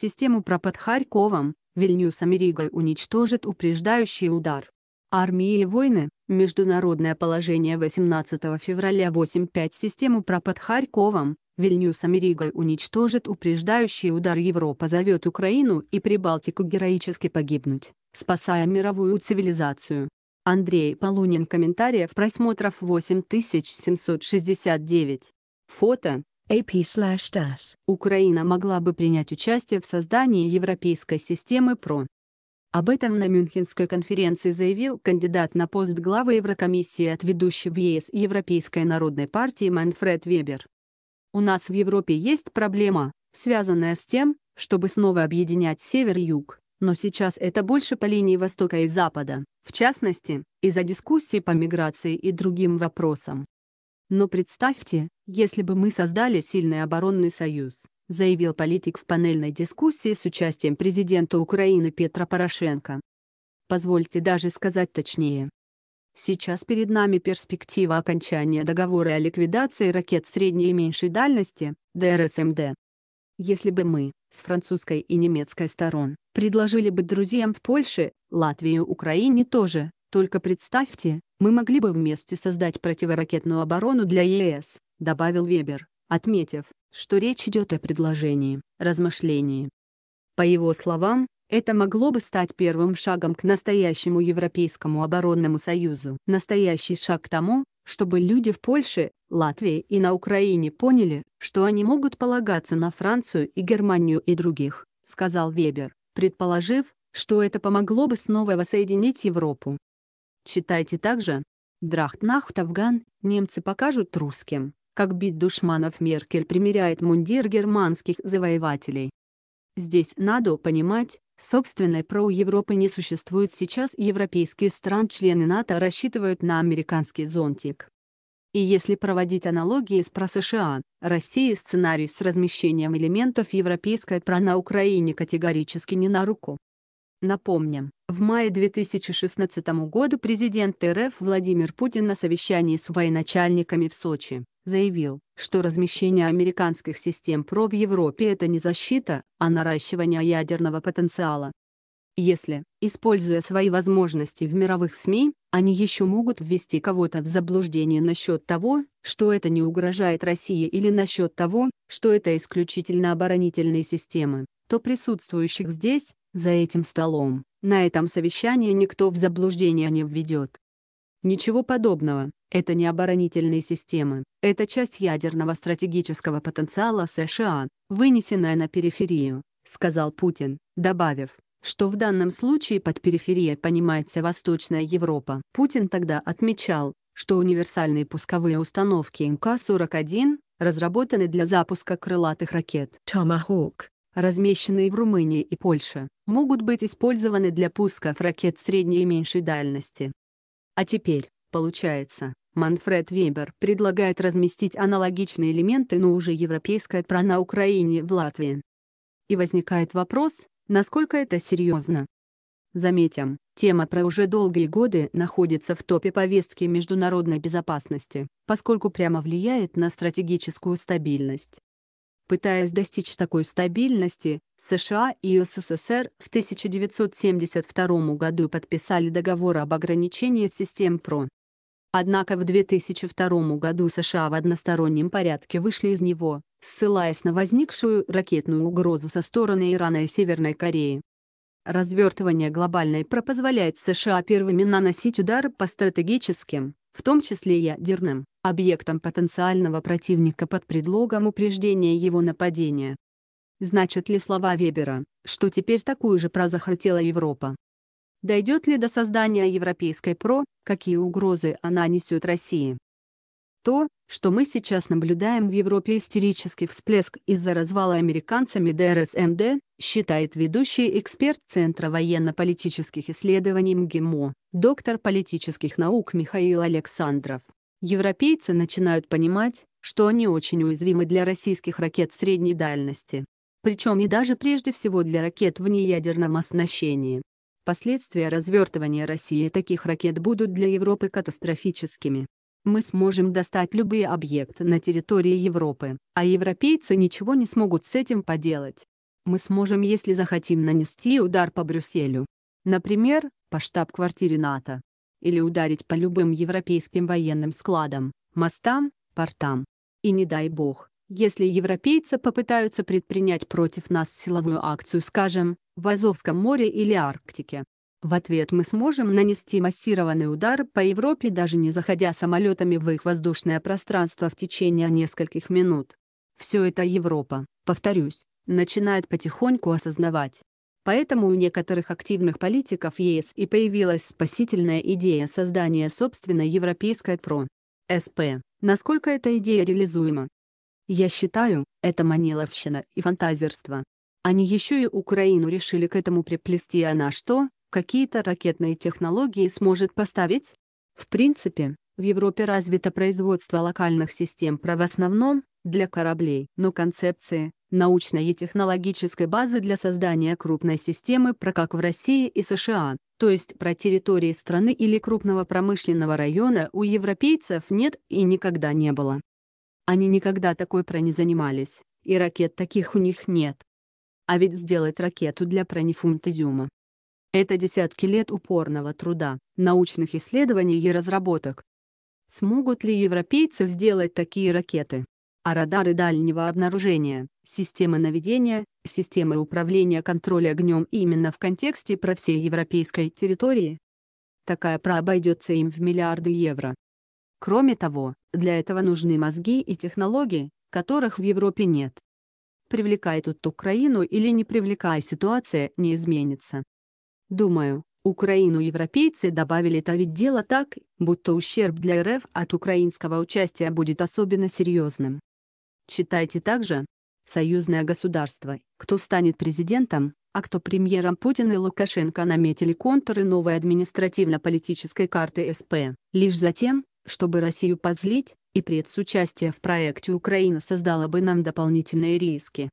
Систему пропад Харьковом, Вильнюсом и Ригой уничтожит упреждающий удар. Армии и войны, международное положение 18 февраля 8.5 Систему пропад Харьковом, Вильнюсом и Ригой уничтожит упреждающий удар Европа зовет Украину и Прибалтику героически погибнуть, спасая мировую цивилизацию. Андрей Полунин Комментариев просмотров 8769. Фото AP/TAS. Украина могла бы принять участие в создании европейской системы ПРО. Об этом на Мюнхенской конференции заявил кандидат на пост главы Еврокомиссии от ведущей в ЕС Европейской народной партии Манфред Вебер. У нас в Европе есть проблема, связанная с тем, чтобы снова объединять север и юг, но сейчас это больше по линии востока и запада, в частности, из-за дискуссий по миграции и другим вопросам. Но представьте, если бы мы создали сильный оборонный союз, заявил политик в панельной дискуссии с участием президента Украины Петра Порошенко. Позвольте даже сказать точнее. Сейчас перед нами перспектива окончания договора о ликвидации ракет средней и меньшей дальности, ДРСМД. Если бы мы, с французской и немецкой сторон, предложили бы друзьям в Польше, Латвии и Украине тоже, только представьте, мы могли бы вместе создать противоракетную оборону для ЕС, добавил Вебер, отметив, что речь идет о предложении, размышлении. По его словам, это могло бы стать первым шагом к настоящему Европейскому оборонному союзу. Настоящий шаг к тому, чтобы люди в Польше, Латвии и на Украине поняли, что они могут полагаться на Францию и Германию и других, сказал Вебер, предположив, что это помогло бы снова воссоединить Европу. Читайте также Драхтнахт Афган немцы покажут русским, как бить душманов Меркель примеряет мундир германских завоевателей. Здесь надо понимать, собственной проу-Европы не существует сейчас европейские стран-члены НАТО рассчитывают на американский зонтик. И если проводить аналогии с про США, Россия сценарий с размещением элементов европейской про на Украине категорически не на руку. Напомним, в мае 2016 года президент РФ Владимир Путин на совещании с военачальниками в Сочи заявил, что размещение американских систем ПРО в Европе – это не защита, а наращивание ядерного потенциала. Если, используя свои возможности в мировых СМИ, они еще могут ввести кого-то в заблуждение насчет того, что это не угрожает России или насчет того, что это исключительно оборонительные системы, то присутствующих здесь, за этим столом, на этом совещании никто в заблуждение не введет. Ничего подобного, это не оборонительные системы, это часть ядерного стратегического потенциала США, вынесенная на периферию, сказал Путин, добавив, что в данном случае под периферией понимается Восточная Европа. Путин тогда отмечал, что универсальные пусковые установки МК-41 разработаны для запуска крылатых ракет «Томахук» размещенные в Румынии и Польше, могут быть использованы для пусков ракет средней и меньшей дальности. А теперь, получается, Манфред Вебер предлагает разместить аналогичные элементы, но уже европейской ПРО на Украине в Латвии. И возникает вопрос, насколько это серьезно. Заметим, тема про уже долгие годы находится в топе повестки международной безопасности, поскольку прямо влияет на стратегическую стабильность. Пытаясь достичь такой стабильности, США и СССР в 1972 году подписали договор об ограничении систем ПРО. Однако в 2002 году США в одностороннем порядке вышли из него, ссылаясь на возникшую ракетную угрозу со стороны Ирана и Северной Кореи. Развертывание глобальной ПРО позволяет США первыми наносить удары по стратегическим, в том числе ядерным, объектом потенциального противника под предлогом упреждения его нападения. Значит ли слова Вебера, что теперь такую же прозахотела Европа? Дойдет ли до создания европейской ПРО, какие угрозы она несет России? То, что мы сейчас наблюдаем в Европе истерический всплеск из-за развала американцами ДРСМД, считает ведущий эксперт Центра военно-политических исследований МГИМО, доктор политических наук Михаил Александров. Европейцы начинают понимать, что они очень уязвимы для российских ракет средней дальности. Причем и даже прежде всего для ракет в неядерном оснащении. Последствия развертывания России таких ракет будут для Европы катастрофическими. Мы сможем достать любые объекты на территории Европы, а европейцы ничего не смогут с этим поделать. Мы сможем, если захотим, нанести удар по Брюсселю. Например, по штаб-квартире НАТО или ударить по любым европейским военным складам, мостам, портам. И не дай бог, если европейцы попытаются предпринять против нас силовую акцию, скажем, в Азовском море или Арктике. В ответ мы сможем нанести массированный удар по Европе даже не заходя самолетами в их воздушное пространство в течение нескольких минут. Все это Европа, повторюсь, начинает потихоньку осознавать, Поэтому у некоторых активных политиков ЕС и появилась спасительная идея создания собственной европейской ПРО. СП. Насколько эта идея реализуема? Я считаю, это маниловщина и фантазерство. Они еще и Украину решили к этому приплести, а на что, какие-то ракетные технологии сможет поставить? В принципе, в Европе развито производство локальных систем ПРО в основном, для кораблей, но концепции, научной и технологической базы для создания крупной системы про как в России и США, то есть про территории страны или крупного промышленного района у европейцев нет и никогда не было. Они никогда такой про не занимались, и ракет таких у них нет. А ведь сделать ракету для пронифунтезиума это десятки лет упорного труда, научных исследований и разработок. Смогут ли европейцы сделать такие ракеты? а радары дальнего обнаружения, системы наведения, системы управления контроля огнем именно в контексте про всей европейской территории. Такая пра обойдется им в миллиарды евро. Кроме того, для этого нужны мозги и технологии, которых в Европе нет. Привлекай тут Украину или не привлекай, ситуация не изменится. Думаю, Украину европейцы добавили-то ведь дело так, будто ущерб для РФ от украинского участия будет особенно серьезным. Читайте также «Союзное государство», «Кто станет президентом», а кто премьером Путин и Лукашенко наметили контуры новой административно-политической карты СП, лишь затем, чтобы Россию позлить, и предсучастие в проекте Украина создало бы нам дополнительные риски.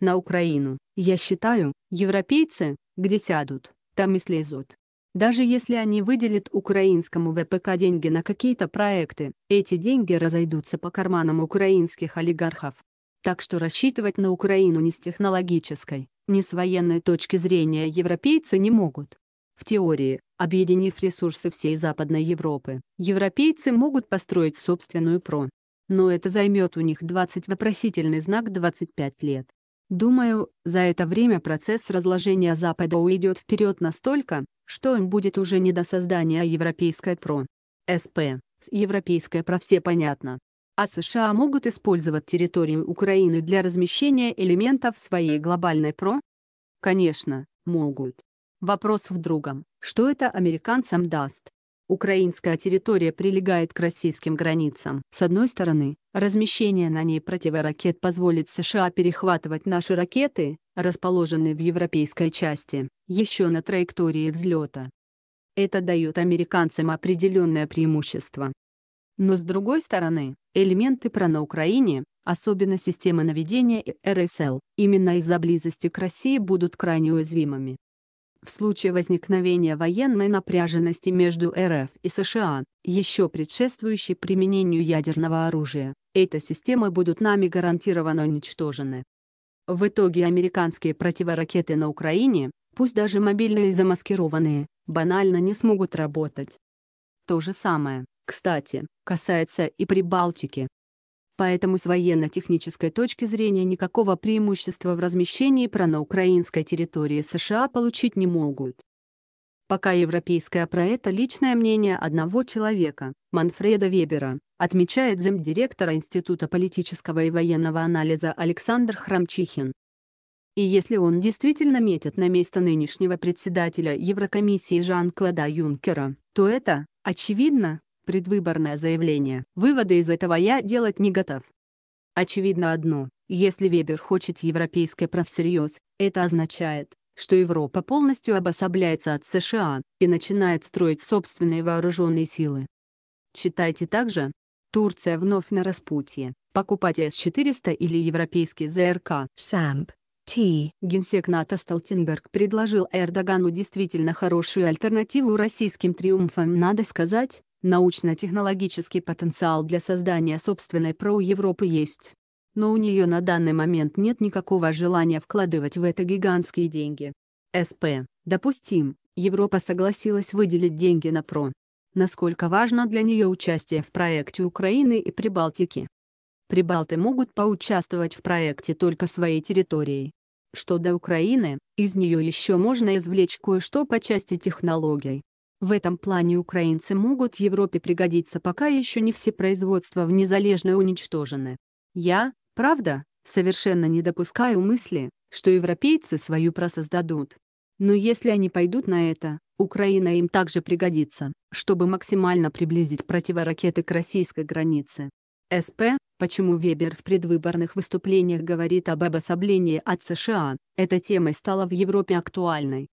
На Украину, я считаю, европейцы, где сядут, там и слезут. Даже если они выделят украинскому ВПК деньги на какие-то проекты, эти деньги разойдутся по карманам украинских олигархов. Так что рассчитывать на Украину ни с технологической, ни с военной точки зрения европейцы не могут. В теории, объединив ресурсы всей Западной Европы, европейцы могут построить собственную ПРО. Но это займет у них 20 вопросительный знак 25 лет. Думаю, за это время процесс разложения Запада уйдет вперед настолько, что им будет уже не до создания европейской ПРО. СП. С европейской ПРО все понятно. А США могут использовать территорию Украины для размещения элементов своей глобальной ПРО? Конечно, могут. Вопрос в другом, что это американцам даст? Украинская территория прилегает к российским границам. С одной стороны, размещение на ней противоракет позволит США перехватывать наши ракеты, расположенные в европейской части, еще на траектории взлета. Это дает американцам определенное преимущество. Но с другой стороны, элементы ПРО на Украине, особенно системы наведения и РСЛ, именно из-за близости к России будут крайне уязвимыми. В случае возникновения военной напряженности между РФ и США, еще предшествующей применению ядерного оружия, эти системы будут нами гарантированно уничтожены. В итоге американские противоракеты на Украине, пусть даже мобильные и замаскированные, банально не смогут работать. То же самое, кстати, касается и Прибалтики поэтому с военно-технической точки зрения никакого преимущества в размещении ПРО на украинской территории США получить не могут. Пока европейское ПРО — это личное мнение одного человека, Манфреда Вебера, отмечает замдиректора Института политического и военного анализа Александр Храмчихин. И если он действительно метит на место нынешнего председателя Еврокомиссии Жан-Клода Юнкера, то это, очевидно, предвыборное заявление. Выводы из этого я делать не готов. Очевидно одно, если Вебер хочет европейское профсерьез, это означает, что Европа полностью обособляется от США и начинает строить собственные вооруженные силы. Читайте также. Турция вновь на распутье. Покупать С-400 или европейский ЗРК. Самп. Т. Генсек НАТО Столтенберг предложил Эрдогану действительно хорошую альтернативу российским триумфам, надо сказать, научно-технологический потенциал для создания собственной проу-Европы есть. Но у нее на данный момент нет никакого желания вкладывать в это гигантские деньги. СП. Допустим, Европа согласилась выделить деньги на ПРО. Насколько важно для нее участие в проекте Украины и Прибалтики? Прибалты могут поучаствовать в проекте только своей территорией. Что до Украины, из нее еще можно извлечь кое-что по части технологий. В этом плане украинцы могут Европе пригодиться, пока еще не все производства в незалежной уничтожены. Я, правда, совершенно не допускаю мысли, что европейцы свою просоздадут. Но если они пойдут на это, Украина им также пригодится, чтобы максимально приблизить противоракеты к российской границе. СП, почему Вебер в предвыборных выступлениях говорит об обособлении от США, эта тема стала в Европе актуальной.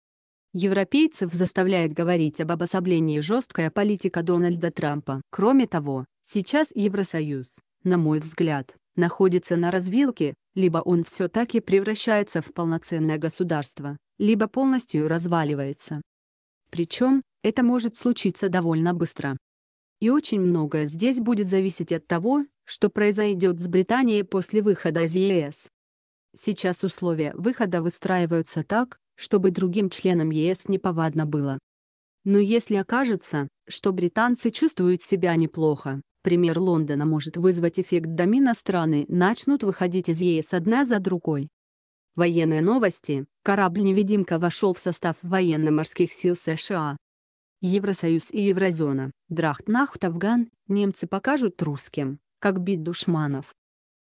Европейцев заставляет говорить об обособлении жесткая политика Дональда Трампа. Кроме того, сейчас Евросоюз, на мой взгляд, находится на развилке, либо он все-таки превращается в полноценное государство, либо полностью разваливается. Причем, это может случиться довольно быстро. И очень многое здесь будет зависеть от того, что произойдет с Британией после выхода из ЕС. Сейчас условия выхода выстраиваются так, чтобы другим членам ЕС неповадно было. Но если окажется, что британцы чувствуют себя неплохо, пример Лондона может вызвать эффект домина страны начнут выходить из ЕС одна за другой. Военные новости. Корабль-невидимка вошел в состав военно-морских сил США. Евросоюз и Еврозона, Драхтнахт Афган, немцы покажут русским, как бить душманов.